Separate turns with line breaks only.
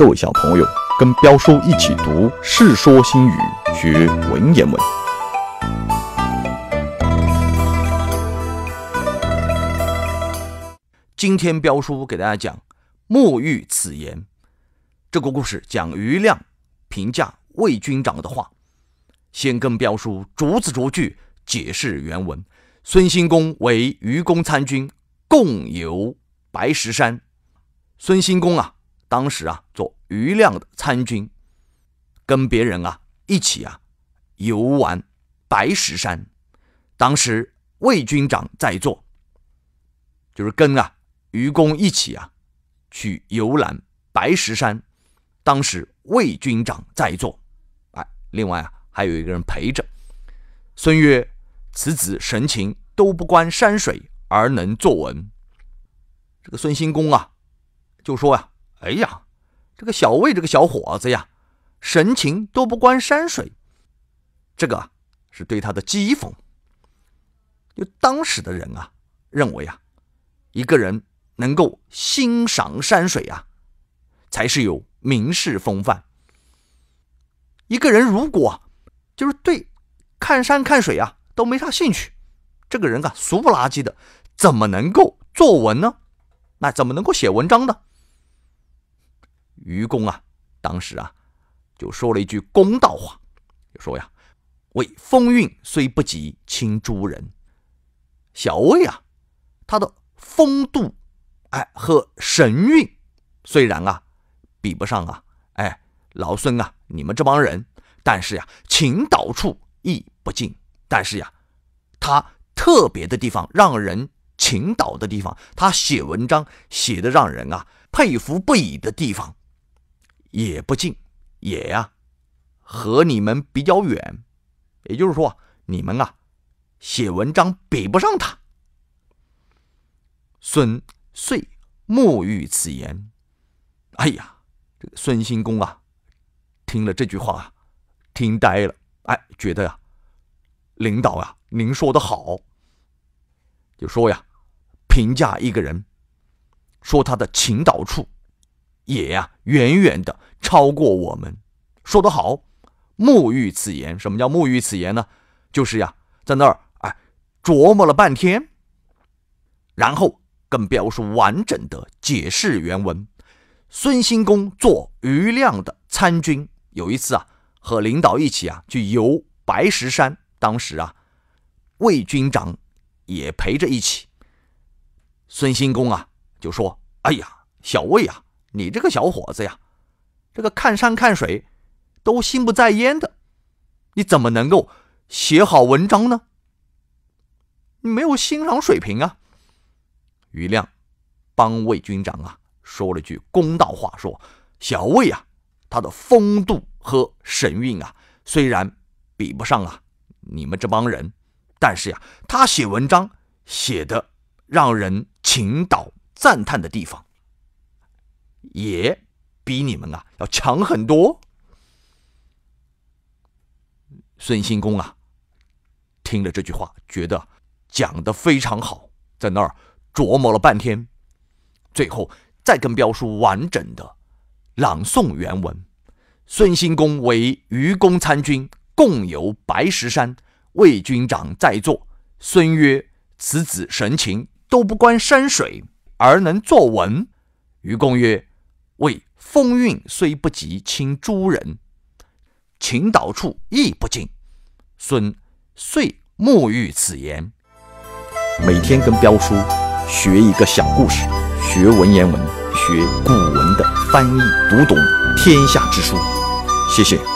各位小朋友，跟彪叔一起读《世说新语》，学文言文。今天彪叔给大家讲“莫浴此言”这个故事，讲余亮评价魏军长的话。先跟彪叔逐字逐句解释原文。孙兴公为愚公参军，共游白石山。孙兴公啊。当时啊，做余亮的参军，跟别人啊一起啊游玩白石山。当时魏军长在座，就是跟啊愚公一起啊去游览白石山。当时魏军长在座，哎，另外啊还有一个人陪着。孙曰：“此子神情都不观山水而能作文。”这个孙兴公啊，就说呀。哎呀，这个小魏这个小伙子呀，神情都不观山水，这个是对他的讥讽。就当时的人啊，认为啊，一个人能够欣赏山水啊，才是有名士风范。一个人如果就是对看山看水啊都没啥兴趣，这个人啊俗不拉几的，怎么能够作文呢？那怎么能够写文章呢？愚公啊，当时啊，就说了一句公道话，就说呀：“为风韵虽不及青诸人，小魏啊，他的风度，哎，和神韵，虽然啊，比不上啊，哎，老孙啊，你们这帮人，但是呀，情导处亦不尽。但是呀，他特别的地方，让人情导的地方，他写文章写的让人啊佩服不已的地方。”也不近，也呀，和你们比较远，也就是说，你们啊，写文章比不上他。孙遂默遇此言，哎呀，这个孙兴公啊，听了这句话啊，听呆了，哎，觉得呀，领导啊，您说的好，就说呀，评价一个人，说他的情导处。也呀，远远的超过我们。说得好，沐浴此言。什么叫沐浴此言呢？就是呀，在那儿哎琢磨了半天，然后更表述完整的解释原文。孙兴功做余亮的参军，有一次啊，和领导一起啊去游白石山。当时啊，魏军长也陪着一起。孙兴功啊就说：“哎呀，小魏啊。”你这个小伙子呀，这个看山看水，都心不在焉的，你怎么能够写好文章呢？你没有欣赏水平啊！于亮帮魏军长啊说了句公道话，说小魏啊，他的风度和神韵啊，虽然比不上啊你们这帮人，但是呀，他写文章写的让人倾倒赞叹的地方。也比你们啊要强很多。孙兴公啊，听了这句话，觉得讲的非常好，在那儿琢磨了半天，最后再跟彪叔完整的朗诵原文。孙兴公为愚公参军，共游白石山，魏军长在座。孙曰：“此子神情都不观山水，而能作文。”愚公曰：谓风韵虽不及卿诸人，情岛处亦不尽。孙遂沐浴此言，每天跟彪叔学一个小故事，学文言文，学古文的翻译，读懂天下之书。谢谢。